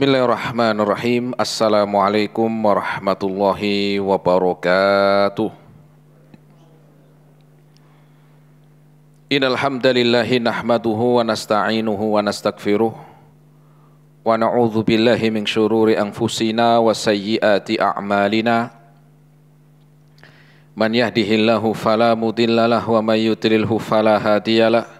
Bismillahirrahmanirrahim. Assalamualaikum warahmatullahi wabarakatuh. Innal hamdalillah nahmaduhu wa nasta'inuhu wa nastaghfiruh wa na'udzu billahi min shururi anfusina wa sayyiati a'malina. Man yahdihillahu fala mudhillalah wa may yudlilhu fala hadiyalah.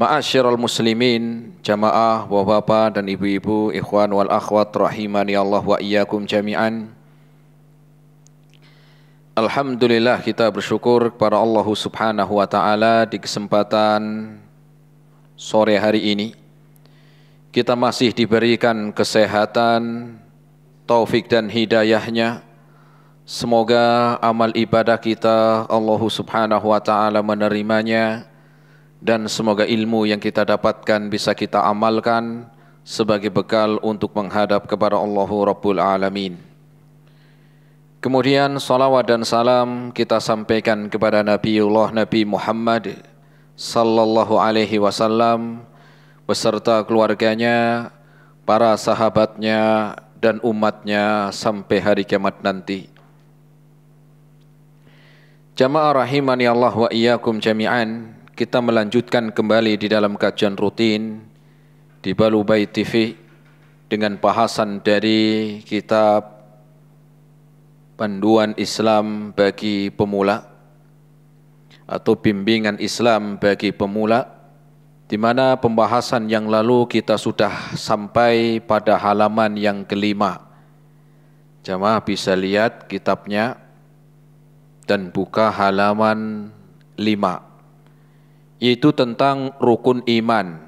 Ma'asyiral muslimin, jamaah, bapak-bapak dan ibu-ibu, ikhwan wal akhwat rahimani Allah wa iyyakum jami'an. Alhamdulillah kita bersyukur kepada Allah Subhanahu wa taala di kesempatan sore hari ini kita masih diberikan kesehatan, taufik dan hidayahnya. Semoga amal ibadah kita Allah Subhanahu wa taala menerimanya dan semoga ilmu yang kita dapatkan bisa kita amalkan sebagai bekal untuk menghadap kepada Allah Rabbul Alamin. Kemudian salawat dan salam kita sampaikan kepada Nabiullah Nabi Muhammad sallallahu alaihi wasallam beserta keluarganya, para sahabatnya dan umatnya sampai hari kiamat nanti. Jamaah rahimani Allah wa iyyakum jami'an kita melanjutkan kembali di dalam kajian rutin di Balubai TV dengan bahasan dari kitab Panduan Islam bagi Pemula atau Bimbingan Islam bagi Pemula di mana pembahasan yang lalu kita sudah sampai pada halaman yang kelima. Jamaah bisa lihat kitabnya dan buka halaman 5 yaitu tentang rukun iman.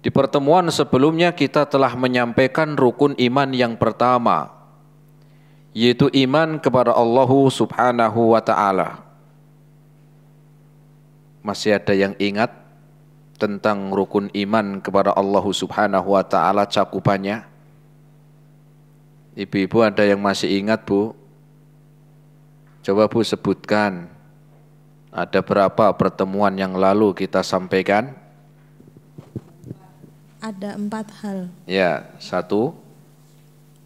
Di pertemuan sebelumnya kita telah menyampaikan rukun iman yang pertama yaitu iman kepada Allah Subhanahu wa taala. Masih ada yang ingat tentang rukun iman kepada Allah Subhanahu wa taala cakupannya? Ibu-ibu ada yang masih ingat, Bu? Coba Bu sebutkan ada berapa pertemuan yang lalu kita sampaikan? Ada empat hal. Ya, satu.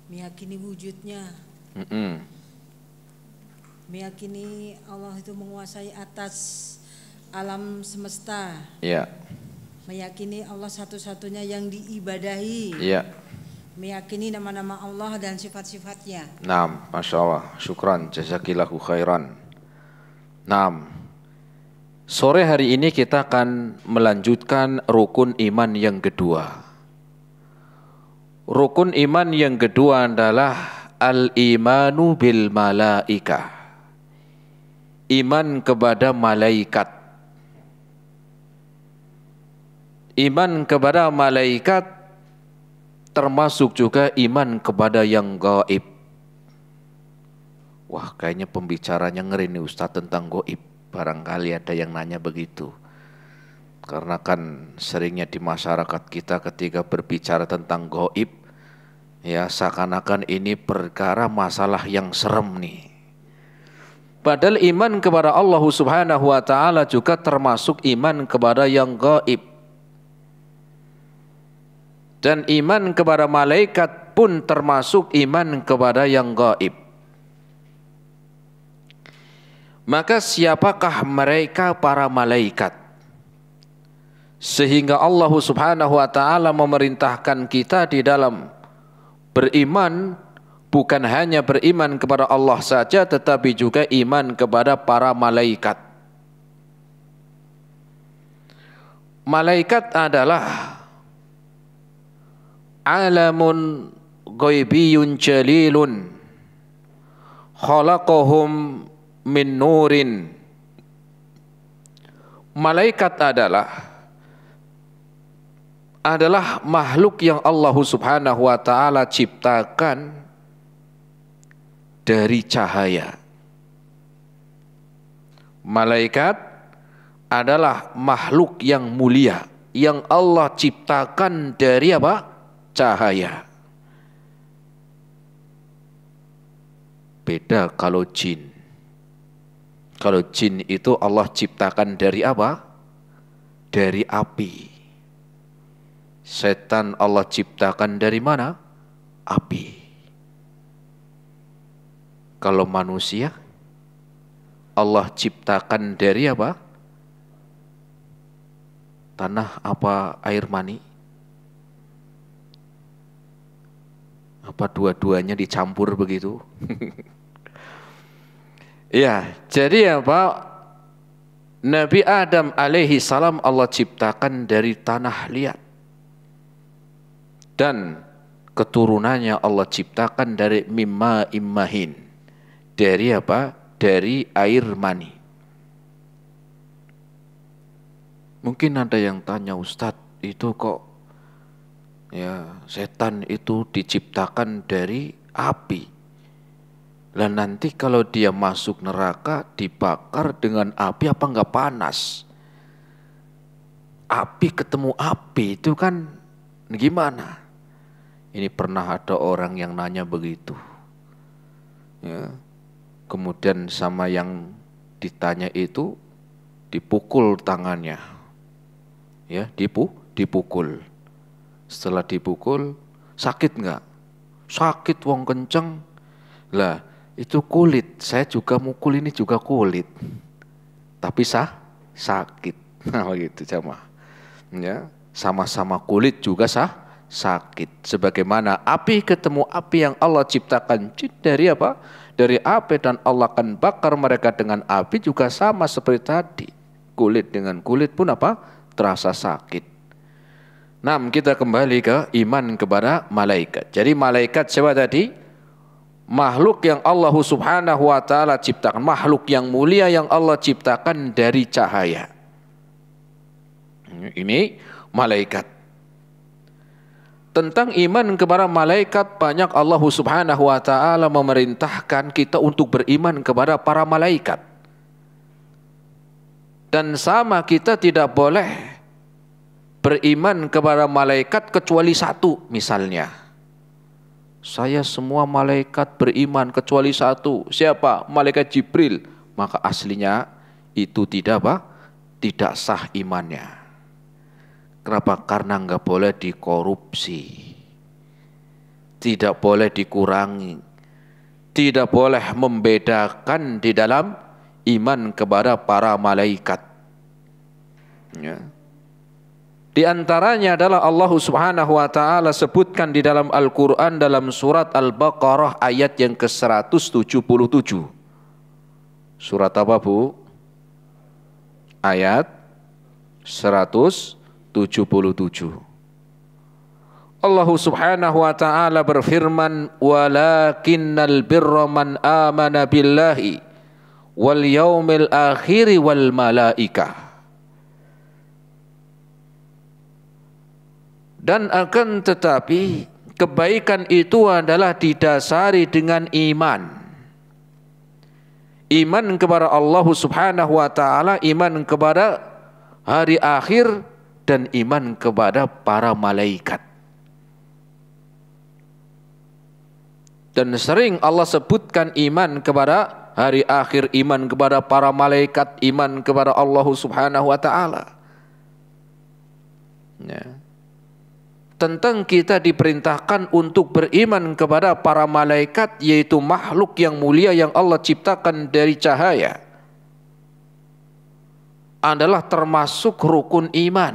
Meyakini wujudnya. Mm -mm. Meyakini Allah itu menguasai atas alam semesta. Ya. Meyakini Allah satu-satunya yang diibadahi. Ya. Meyakini nama-nama Allah dan sifat-sifatnya. Nah, Masya Allah. Syukran, jazakillahu khairan. Nah. Sore hari ini kita akan melanjutkan rukun iman yang kedua. Rukun iman yang kedua adalah al-imanu bil malaika. Iman kepada malaikat. Iman kepada malaikat termasuk juga iman kepada yang gaib. Wah kayaknya pembicaranya ngeri nih Ustaz tentang goib Barangkali ada yang nanya begitu. Karena kan seringnya di masyarakat kita ketika berbicara tentang goib, ya seakan-akan ini perkara masalah yang serem nih. Padahal iman kepada Allah Subhanahu wa taala juga termasuk iman kepada yang gaib. Dan iman kepada malaikat pun termasuk iman kepada yang gaib. Maka siapakah mereka para malaikat? Sehingga Allah Subhanahu wa taala memerintahkan kita di dalam beriman bukan hanya beriman kepada Allah saja tetapi juga iman kepada para malaikat. Malaikat adalah alamun ghaibiyun jalilun khalaqahum min nurin. Malaikat adalah adalah makhluk yang Allah Subhanahu wa taala ciptakan dari cahaya. Malaikat adalah makhluk yang mulia yang Allah ciptakan dari apa? cahaya. Beda kalau jin. Kalau jin itu Allah ciptakan dari apa? Dari api. Setan Allah ciptakan dari mana? Api. Kalau manusia Allah ciptakan dari apa? Tanah apa air mani? Apa dua-duanya dicampur begitu? Ya, jadi apa? Nabi Adam alaihi salam Allah ciptakan dari tanah liat. Dan keturunannya Allah ciptakan dari mimma immahin. Dari apa? Dari air mani. Mungkin ada yang tanya Ustadz itu kok ya setan itu diciptakan dari api lah nanti kalau dia masuk neraka dibakar dengan api apa enggak panas? Api ketemu api itu kan gimana? Ini pernah ada orang yang nanya begitu. Ya. Kemudian sama yang ditanya itu dipukul tangannya. Ya, dipu, dipukul. Setelah dipukul, sakit enggak? Sakit wong kenceng. Lah, itu kulit. Saya juga mukul ini juga kulit. Tapi sah sakit. Nah gitu jamaah. Ya, sama-sama kulit juga sah sakit. Sebagaimana api ketemu api yang Allah ciptakan dari apa? Dari api dan Allah akan bakar mereka dengan api juga sama seperti tadi. Kulit dengan kulit pun apa? Terasa sakit. Nah, kita kembali ke iman kepada malaikat. Jadi malaikat siapa tadi? makhluk yang Allah Subhanahu wa taala ciptakan, makhluk yang mulia yang Allah ciptakan dari cahaya. Ini malaikat. Tentang iman kepada malaikat banyak Allah Subhanahu wa taala memerintahkan kita untuk beriman kepada para malaikat. Dan sama kita tidak boleh beriman kepada malaikat kecuali satu misalnya saya semua malaikat beriman kecuali satu. Siapa? Malaikat Jibril. Maka aslinya itu tidak apa? Tidak sah imannya. Kenapa? Karena nggak boleh dikorupsi. Tidak boleh dikurangi. Tidak boleh membedakan di dalam iman kepada para malaikat. Ya. Di antaranya adalah Allah Subhanahu wa taala sebutkan di dalam Al-Qur'an dalam surat Al-Baqarah ayat yang ke-177. Surat apa, Bu? Ayat 177. Allah Subhanahu wa taala berfirman, "Walakinnal birra man amana billahi wal yaumil akhiri wal malaikah." Dan akan tetapi kebaikan itu adalah didasari dengan iman. Iman kepada Allah Subhanahu wa taala, iman kepada hari akhir dan iman kepada para malaikat. Dan sering Allah sebutkan iman kepada hari akhir, iman kepada para malaikat, iman kepada Allah Subhanahu wa taala. Ya tentang kita diperintahkan untuk beriman kepada para malaikat yaitu makhluk yang mulia yang Allah ciptakan dari cahaya adalah termasuk rukun iman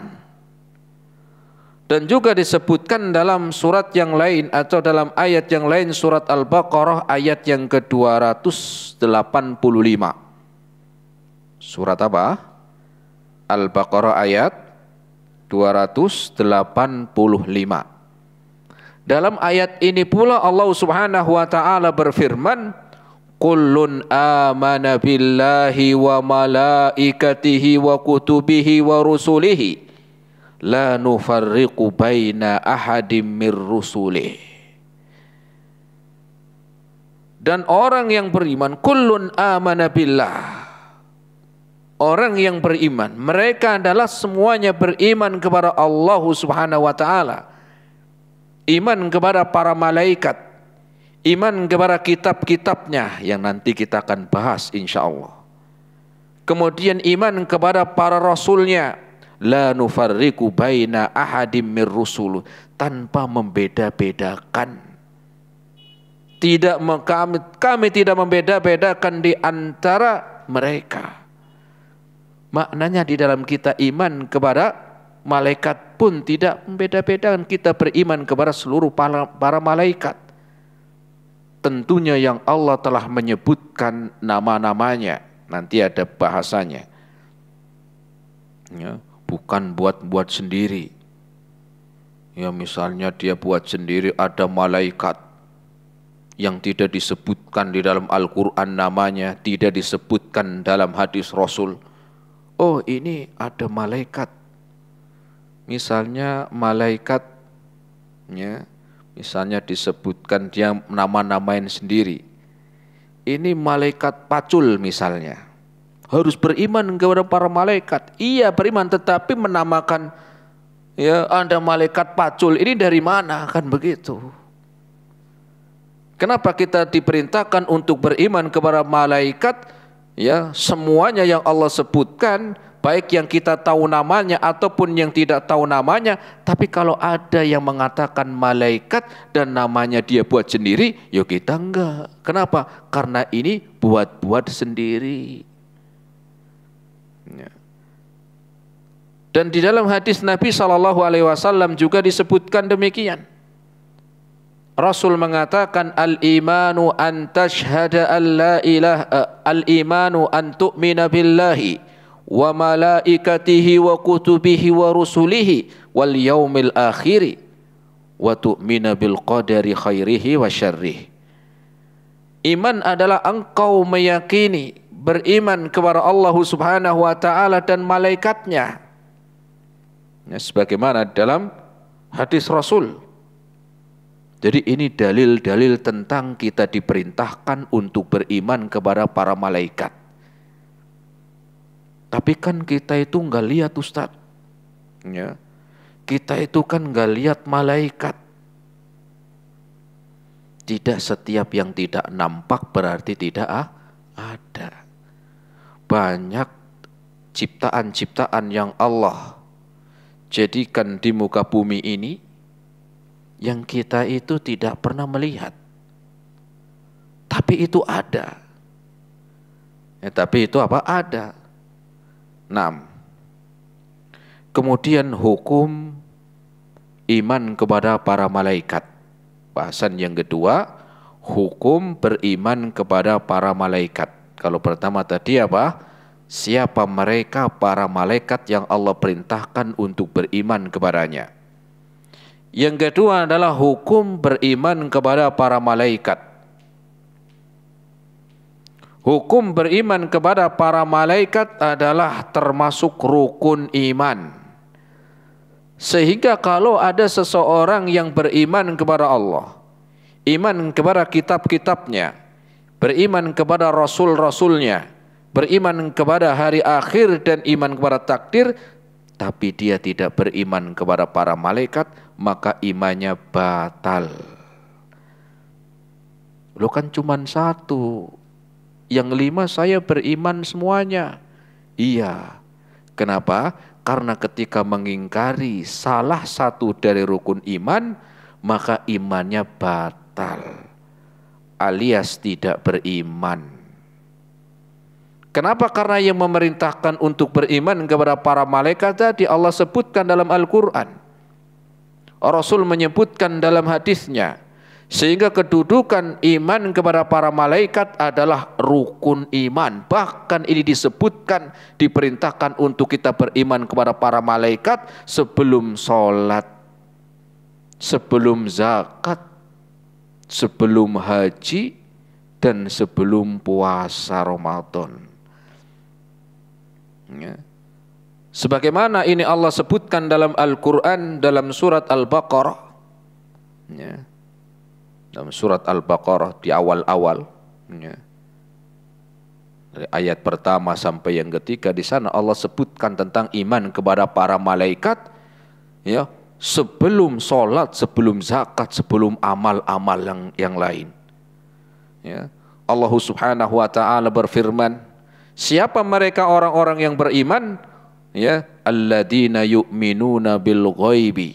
dan juga disebutkan dalam surat yang lain atau dalam ayat yang lain surat Al-Baqarah ayat yang ke-285 surat apa? Al-Baqarah ayat 285. Dalam ayat ini pula Allah Subhanahu wa taala berfirman, "Kullun amana billahi wa malaikatihi wa kutubihi wa rusulihi la nufarriqu baina ahadim mir rusulihi." Dan orang yang beriman, kullun amana billah orang yang beriman. Mereka adalah semuanya beriman kepada Allah Subhanahu wa taala. Iman kepada para malaikat, iman kepada kitab-kitabnya yang nanti kita akan bahas insya Allah. Kemudian iman kepada para rasulnya, la nufarriku baina ahadim mir rusul tanpa membeda-bedakan tidak kami, kami tidak membeda-bedakan di antara mereka. Maknanya di dalam kita iman kepada malaikat pun tidak membeda-bedakan kita beriman kepada seluruh para, para malaikat. Tentunya yang Allah telah menyebutkan nama-namanya. Nanti ada bahasanya. Ya, bukan buat-buat sendiri. Ya misalnya dia buat sendiri ada malaikat yang tidak disebutkan di dalam Al-Quran namanya, tidak disebutkan dalam hadis Rasul oh ini ada malaikat. Misalnya malaikat ya, misalnya disebutkan dia nama-namain sendiri. Ini malaikat pacul misalnya. Harus beriman kepada para malaikat. Iya beriman tetapi menamakan ya ada malaikat pacul ini dari mana kan begitu. Kenapa kita diperintahkan untuk beriman kepada malaikat? ya semuanya yang Allah sebutkan baik yang kita tahu namanya ataupun yang tidak tahu namanya tapi kalau ada yang mengatakan malaikat dan namanya dia buat sendiri ya kita enggak kenapa karena ini buat-buat sendiri ya. dan di dalam hadis Nabi Shallallahu Alaihi Wasallam juga disebutkan demikian Rasul mengatakan al-imanu an tashhada an la ilaha al-imanu an tu'mina billahi wa malaikatihi wa kutubihi wa rusulihi wal yaumil akhiri wa tu'mina bil qadari khairihi wa syarrih. Iman adalah engkau meyakini beriman kepada Allah Subhanahu wa taala dan malaikatnya. Ya, sebagaimana dalam hadis Rasul jadi ini dalil-dalil tentang kita diperintahkan untuk beriman kepada para malaikat. Tapi kan kita itu nggak lihat Ustaz. Ya. Kita itu kan nggak lihat malaikat. Tidak setiap yang tidak nampak berarti tidak ah, ada. Banyak ciptaan-ciptaan yang Allah jadikan di muka bumi ini yang kita itu tidak pernah melihat. Tapi itu ada. Ya, tapi itu apa? Ada. 6. Kemudian hukum iman kepada para malaikat. Bahasan yang kedua, hukum beriman kepada para malaikat. Kalau pertama tadi apa? Siapa mereka para malaikat yang Allah perintahkan untuk beriman kepadanya? Yang kedua adalah hukum beriman kepada para malaikat. Hukum beriman kepada para malaikat adalah termasuk rukun iman. Sehingga kalau ada seseorang yang beriman kepada Allah, iman kepada kitab-kitabnya, beriman kepada rasul-rasulnya, beriman kepada hari akhir dan iman kepada takdir, tapi dia tidak beriman kepada para malaikat, maka imannya batal. Lo kan cuma satu, yang lima saya beriman semuanya. Iya, kenapa? Karena ketika mengingkari salah satu dari rukun iman, maka imannya batal alias tidak beriman. Kenapa? Karena yang memerintahkan untuk beriman kepada para malaikat tadi Allah sebutkan dalam Al-Quran. Rasul menyebutkan dalam hadisnya. Sehingga kedudukan iman kepada para malaikat adalah rukun iman. Bahkan ini disebutkan, diperintahkan untuk kita beriman kepada para malaikat sebelum sholat, sebelum zakat, sebelum haji, dan sebelum puasa Ramadan. Ya. Sebagaimana ini Allah sebutkan dalam Al-Quran dalam surat Al-Baqarah. Ya. Dalam surat Al-Baqarah di awal-awal. Ya. Dari ayat pertama sampai yang ketiga di sana Allah sebutkan tentang iman kepada para malaikat ya sebelum sholat sebelum zakat, sebelum amal-amal yang yang lain. Ya. Allah Subhanahu wa taala berfirman Siapa mereka orang-orang yang beriman? Ya, alladzina yu'minuna bil ghaibi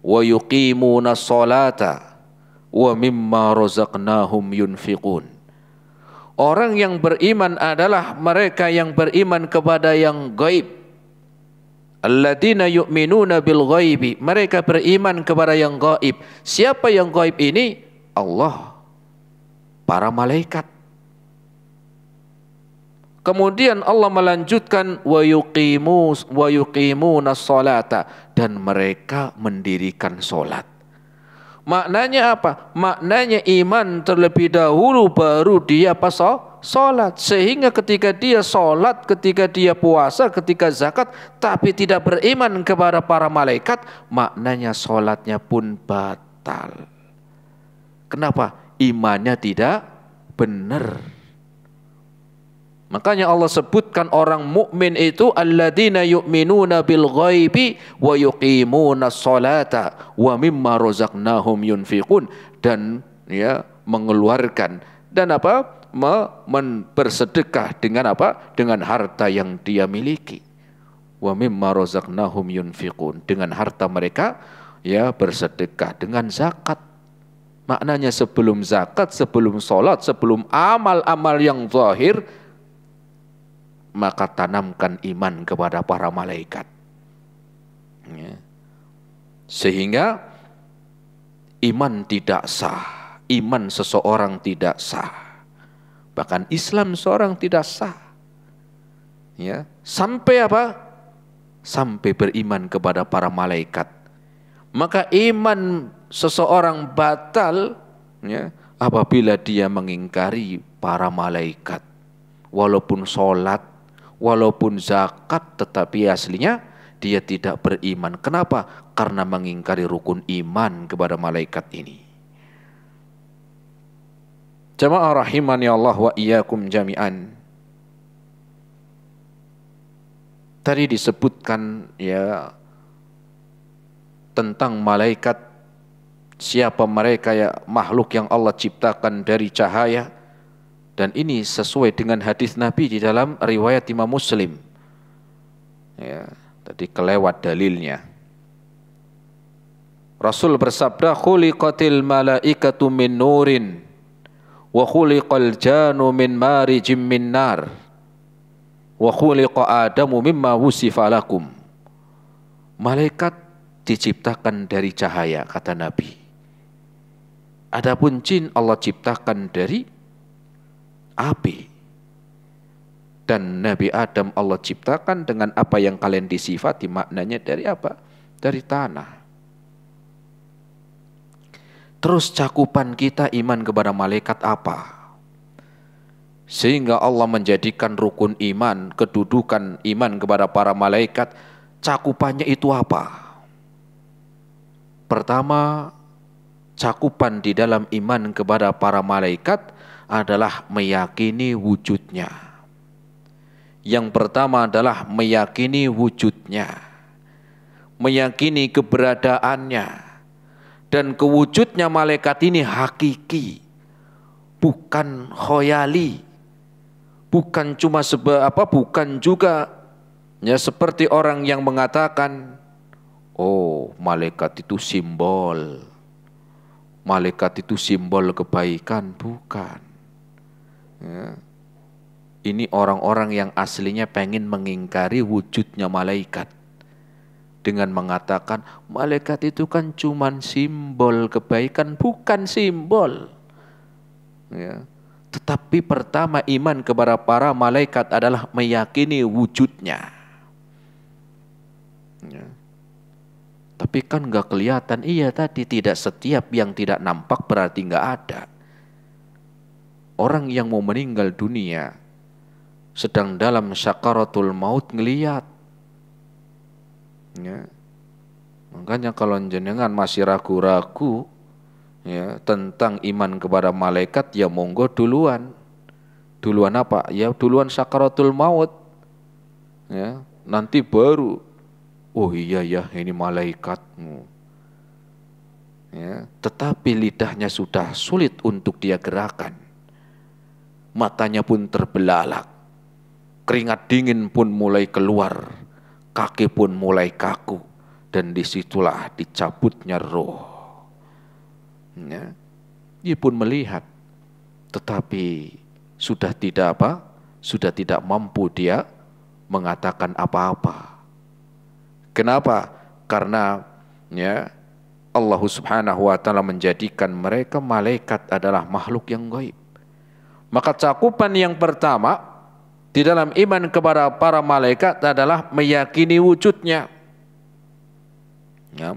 wa yuqimuna sholata wa mimma razaqnahum yunfiqun. Orang yang beriman adalah mereka yang beriman kepada yang gaib. Alladzina yu'minuna bil ghaibi. Mereka beriman kepada yang gaib. Siapa yang gaib ini? Allah. Para malaikat. Kemudian Allah melanjutkan wa yuqimu wa yuqimuna sholata dan mereka mendirikan solat. Maknanya apa? Maknanya iman terlebih dahulu baru dia apa? solat. Sehingga ketika dia solat, ketika dia puasa, ketika zakat, tapi tidak beriman kepada para malaikat, maknanya solatnya pun batal. Kenapa? Imannya tidak benar. Makanya Allah sebutkan orang mukmin itu alladzina yu'minuna bil ghaibi wa yuqimuna sholata wa mimma razaqnahum yunfiqun dan ya mengeluarkan dan apa mempersedekah dengan apa dengan harta yang dia miliki wa mimma razaqnahum yunfiqun dengan harta mereka ya bersedekah dengan zakat maknanya sebelum zakat sebelum salat sebelum amal-amal yang zahir maka tanamkan iman kepada para malaikat. Ya. Sehingga iman tidak sah, iman seseorang tidak sah. Bahkan Islam seorang tidak sah. Ya, sampai apa? Sampai beriman kepada para malaikat. Maka iman seseorang batal ya, apabila dia mengingkari para malaikat. Walaupun sholat walaupun zakat tetapi aslinya dia tidak beriman. Kenapa? Karena mengingkari rukun iman kepada malaikat ini. Jamaah rahimani Allah wa iyyakum jami'an. Tadi disebutkan ya tentang malaikat siapa mereka ya makhluk yang Allah ciptakan dari cahaya dan ini sesuai dengan hadis Nabi di dalam riwayat Imam Muslim. Ya, tadi kelewat dalilnya. Rasul bersabda, "Khuliqatil malaikatu min nurin wa khuliqal janu min marijim min nar wa khuliqa adamu mimma wusifa lakum." Malaikat diciptakan dari cahaya kata Nabi. Adapun jin Allah ciptakan dari api. Dan Nabi Adam Allah ciptakan dengan apa yang kalian disifati maknanya dari apa? Dari tanah. Terus cakupan kita iman kepada malaikat apa? Sehingga Allah menjadikan rukun iman, kedudukan iman kepada para malaikat, cakupannya itu apa? Pertama, cakupan di dalam iman kepada para malaikat adalah meyakini wujudnya. Yang pertama adalah meyakini wujudnya, meyakini keberadaannya, dan kewujudnya malaikat ini hakiki, bukan khoyali, bukan cuma sebab apa bukan juga ya seperti orang yang mengatakan oh malaikat itu simbol malaikat itu simbol kebaikan bukan Ya. Ini orang-orang yang aslinya pengen mengingkari wujudnya malaikat dengan mengatakan malaikat itu kan cuman simbol kebaikan bukan simbol. Ya. Tetapi pertama iman kepada para malaikat adalah meyakini wujudnya. Ya. Tapi kan nggak kelihatan, iya tadi tidak setiap yang tidak nampak berarti nggak ada orang yang mau meninggal dunia sedang dalam sakaratul maut ngeliat. Ya. Makanya kalau jenengan masih ragu-ragu ya, tentang iman kepada malaikat ya monggo duluan. Duluan apa? Ya duluan sakaratul maut. Ya, nanti baru oh iya ya ini malaikatmu. Ya, tetapi lidahnya sudah sulit untuk dia gerakan matanya pun terbelalak. Keringat dingin pun mulai keluar, kaki pun mulai kaku, dan disitulah dicabutnya roh. Ya. Ia pun melihat, tetapi sudah tidak apa, sudah tidak mampu dia mengatakan apa-apa. Kenapa? Karena ya Allah Subhanahu wa taala menjadikan mereka malaikat adalah makhluk yang gaib. Maka cakupan yang pertama di dalam iman kepada para malaikat adalah meyakini wujudnya. Ya.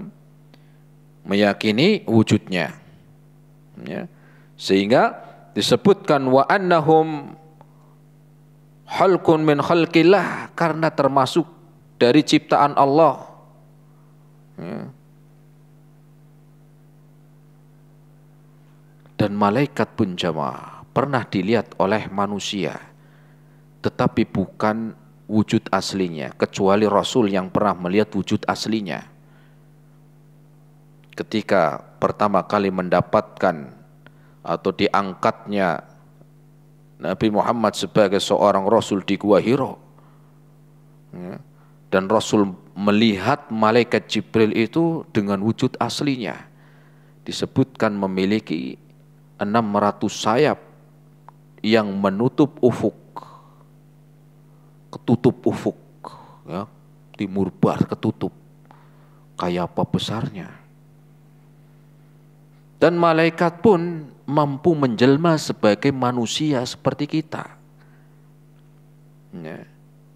Meyakini wujudnya. Ya. Sehingga disebutkan wa annahum halkun min khalqillah karena termasuk dari ciptaan Allah. Ya. Dan malaikat pun jamaah pernah dilihat oleh manusia tetapi bukan wujud aslinya kecuali Rasul yang pernah melihat wujud aslinya ketika pertama kali mendapatkan atau diangkatnya Nabi Muhammad sebagai seorang Rasul di Gua Hiro ya, dan Rasul melihat malaikat Jibril itu dengan wujud aslinya disebutkan memiliki 600 sayap yang menutup ufuk, ketutup ufuk, ya, timur bar ketutup, kayak apa besarnya. Dan malaikat pun mampu menjelma sebagai manusia seperti kita. Ya.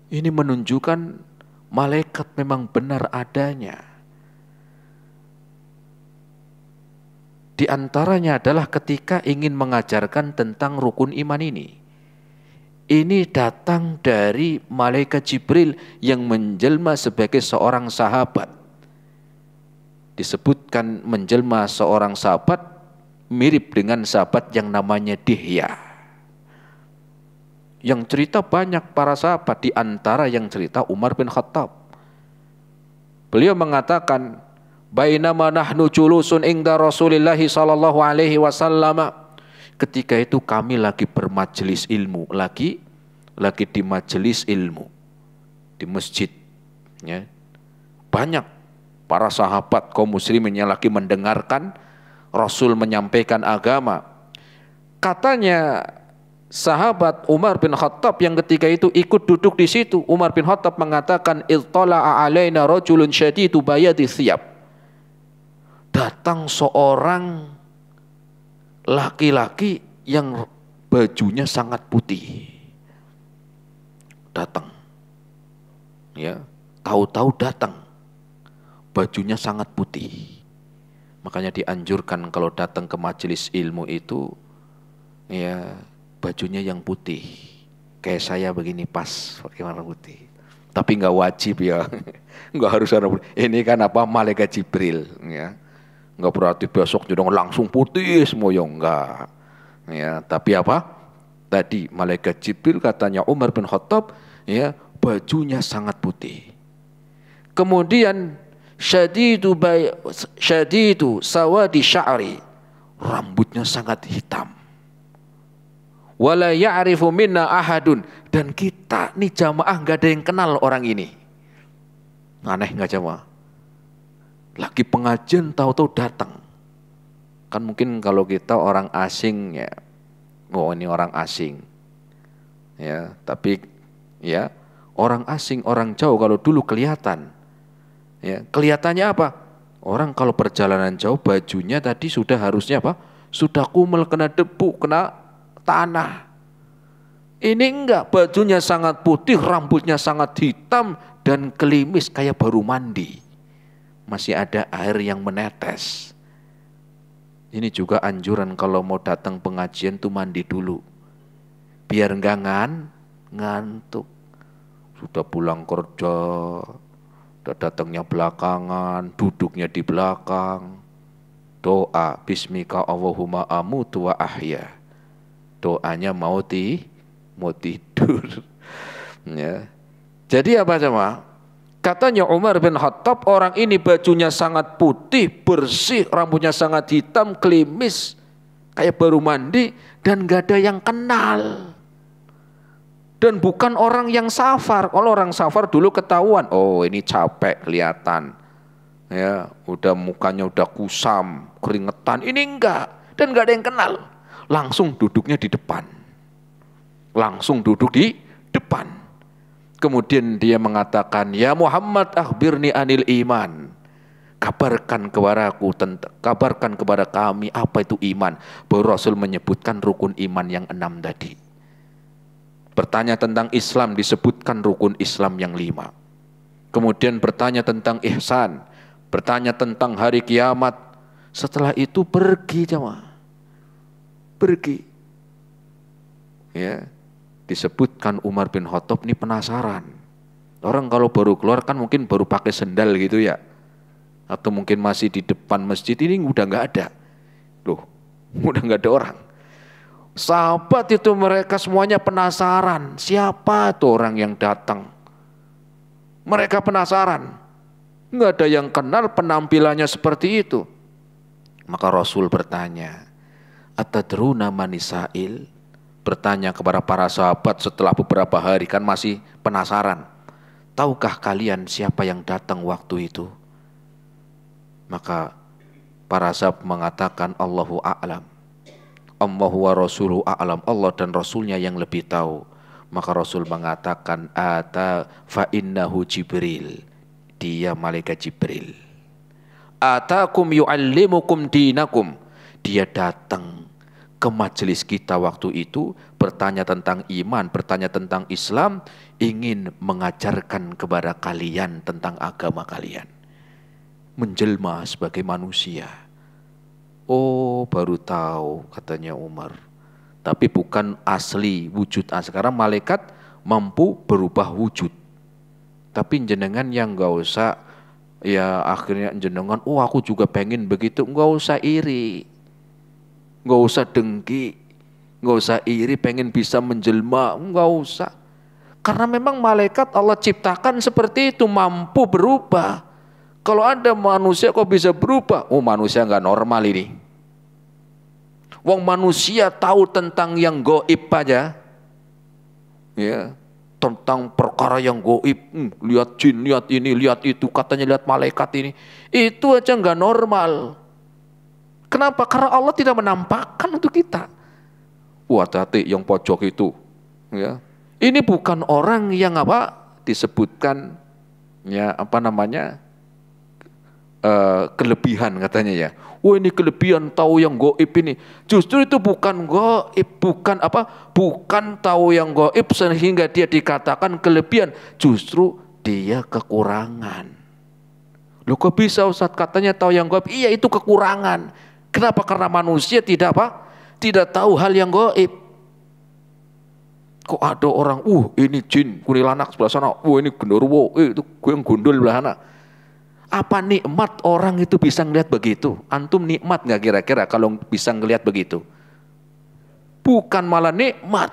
Ini menunjukkan malaikat memang benar adanya. Di antaranya adalah ketika ingin mengajarkan tentang rukun iman ini. Ini datang dari malaikat Jibril yang menjelma sebagai seorang sahabat. Disebutkan menjelma seorang sahabat mirip dengan sahabat yang namanya Dihya. Yang cerita banyak para sahabat di antara yang cerita Umar bin Khattab. Beliau mengatakan, bainama nahnu julusun ingda Rasulillah sallallahu alaihi wasallam ketika itu kami lagi bermajelis ilmu lagi lagi di majelis ilmu di masjid ya banyak para sahabat kaum muslimin yang lagi mendengarkan Rasul menyampaikan agama katanya sahabat Umar bin Khattab yang ketika itu ikut duduk di situ Umar bin Khattab mengatakan iltala'a alaina rajulun syadidu bayadi thiyab datang seorang laki-laki yang bajunya sangat putih. Datang. Ya, tahu-tahu datang. Bajunya sangat putih. Makanya dianjurkan kalau datang ke majelis ilmu itu ya bajunya yang putih. Kayak saya begini pas pakai warna putih. Tapi nggak wajib ya, nggak harus warna putih. Ini kan apa malaikat Jibril ya Enggak berarti besoknya dong langsung putih semua ya enggak. Ya, tapi apa? Tadi malaikat Jibril katanya Umar bin Khattab ya bajunya sangat putih. Kemudian syadidu bay, syadidu sawadi sya'ri rambutnya sangat hitam. Wala ya'rifu minna ahadun dan kita nih jamaah nggak ada yang kenal orang ini. Aneh nggak jamaah? lagi pengajian tahu-tahu datang. Kan mungkin kalau kita orang asing ya, oh ini orang asing. Ya, tapi ya orang asing, orang jauh kalau dulu kelihatan. Ya, kelihatannya apa? Orang kalau perjalanan jauh bajunya tadi sudah harusnya apa? Sudah kumel kena debu, kena tanah. Ini enggak, bajunya sangat putih, rambutnya sangat hitam dan kelimis kayak baru mandi masih ada air yang menetes. Ini juga anjuran kalau mau datang pengajian tuh mandi dulu. Biar enggak ngan, ngantuk. Sudah pulang kerja, sudah datangnya belakangan, duduknya di belakang. Doa, bismika Allahumma amu tua ahya. Doanya mau, ti, mau tidur. ya. Jadi apa sama? Katanya Umar bin Khattab, orang ini bajunya sangat putih, bersih, rambutnya sangat hitam, klimis, kayak baru mandi, dan gak ada yang kenal. Dan bukan orang yang safar. Kalau orang safar dulu ketahuan, oh ini capek kelihatan. Ya, udah mukanya udah kusam, keringetan. Ini enggak, dan gak ada yang kenal. Langsung duduknya di depan. Langsung duduk di depan Kemudian dia mengatakan, "Ya Muhammad, akhbirni anil iman." Kabarkan kepadaku tentang kabarkan kepada kami apa itu iman. Baru Rasul menyebutkan rukun iman yang enam tadi. Bertanya tentang Islam disebutkan rukun Islam yang lima. Kemudian bertanya tentang ihsan, bertanya tentang hari kiamat. Setelah itu pergi jemaah. Pergi. Ya, disebutkan Umar bin Khattab ini penasaran. Orang kalau baru keluar kan mungkin baru pakai sendal gitu ya. Atau mungkin masih di depan masjid ini udah nggak ada. Loh, udah nggak ada orang. Sahabat itu mereka semuanya penasaran. Siapa tuh orang yang datang? Mereka penasaran. Nggak ada yang kenal penampilannya seperti itu. Maka Rasul bertanya, Atadruna manisail? bertanya kepada para sahabat setelah beberapa hari kan masih penasaran. Tahukah kalian siapa yang datang waktu itu? Maka para sahabat mengatakan Allahu a'lam. Allah wa rasuluhu a'lam. Allah dan rasulnya yang lebih tahu. Maka Rasul mengatakan ata fa innahu Jibril. Dia malaikat Jibril. Atakum yu'allimukum dinakum. Dia datang ke majelis kita waktu itu, bertanya tentang iman, bertanya tentang Islam, ingin mengajarkan kepada kalian tentang agama kalian. Menjelma sebagai manusia. Oh, baru tahu katanya Umar. Tapi bukan asli wujud. Ah, sekarang malaikat mampu berubah wujud. Tapi jenengan yang gak usah ya akhirnya jenengan, oh aku juga pengen begitu, Gak usah iri nggak usah dengki, nggak usah iri, pengen bisa menjelma, nggak usah. Karena memang malaikat Allah ciptakan seperti itu, mampu berubah. Kalau ada manusia kok bisa berubah? Oh manusia nggak normal ini. Wong manusia tahu tentang yang goib aja. Ya, tentang perkara yang goib. Hmm, lihat jin, lihat ini, lihat itu. Katanya lihat malaikat ini. Itu aja nggak normal. Kenapa? Karena Allah tidak menampakkan untuk kita. Wah, hati yang pojok itu. Ya. Ini bukan orang yang apa disebutkan ya apa namanya uh, kelebihan katanya ya. Wah ini kelebihan tahu yang goib ini. Justru itu bukan goib, bukan apa, bukan tahu yang goib sehingga dia dikatakan kelebihan. Justru dia kekurangan. Lu kok bisa Ustaz katanya tahu yang goib? Iya itu kekurangan Kenapa? Karena manusia tidak apa? Tidak tahu hal yang goib. Kok ada orang, uh ini jin, kunilanak sebelah sana, uh ini genderuwo, uh, eh, itu gue yang gundul sebelah sana. Apa nikmat orang itu bisa ngelihat begitu? Antum nikmat nggak kira-kira kalau bisa ngelihat begitu? Bukan malah nikmat.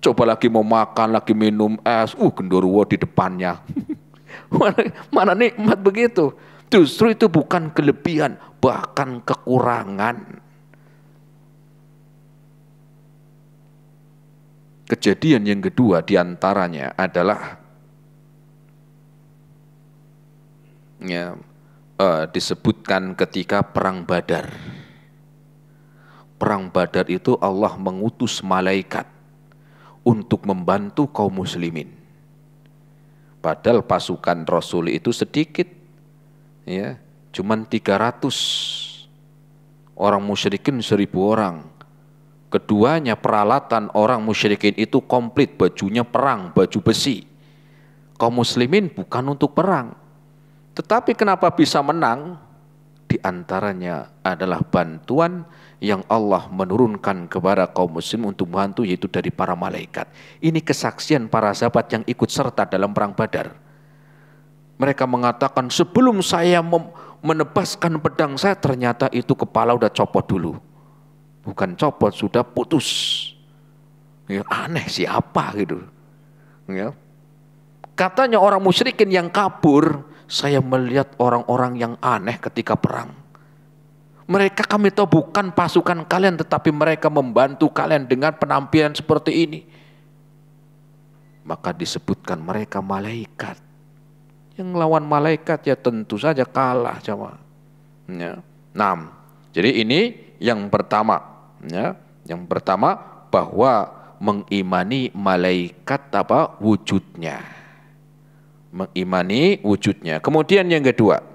Coba lagi mau makan, lagi minum es, uh genderuwo di depannya. mana, mana nikmat begitu? Justru itu bukan kelebihan, bahkan kekurangan. Kejadian yang kedua diantaranya adalah ya, uh, disebutkan ketika perang Badar. Perang Badar itu Allah mengutus malaikat untuk membantu kaum muslimin. Padahal pasukan Rasul itu sedikit ya cuman 300 orang musyrikin seribu orang keduanya peralatan orang musyrikin itu komplit bajunya perang baju besi kaum muslimin bukan untuk perang tetapi kenapa bisa menang di antaranya adalah bantuan yang Allah menurunkan kepada kaum muslim untuk membantu yaitu dari para malaikat. Ini kesaksian para sahabat yang ikut serta dalam perang Badar. Mereka mengatakan sebelum saya menebaskan pedang saya ternyata itu kepala udah copot dulu. Bukan copot, sudah putus. Ya, aneh siapa gitu. Ya. Katanya orang musyrikin yang kabur, saya melihat orang-orang yang aneh ketika perang. Mereka kami tahu bukan pasukan kalian tetapi mereka membantu kalian dengan penampilan seperti ini. Maka disebutkan mereka malaikat. Yang lawan malaikat ya tentu saja kalah coba, Ya. Enam. Jadi ini yang pertama. Ya. Yang pertama bahwa mengimani malaikat apa wujudnya. Mengimani wujudnya. Kemudian yang kedua,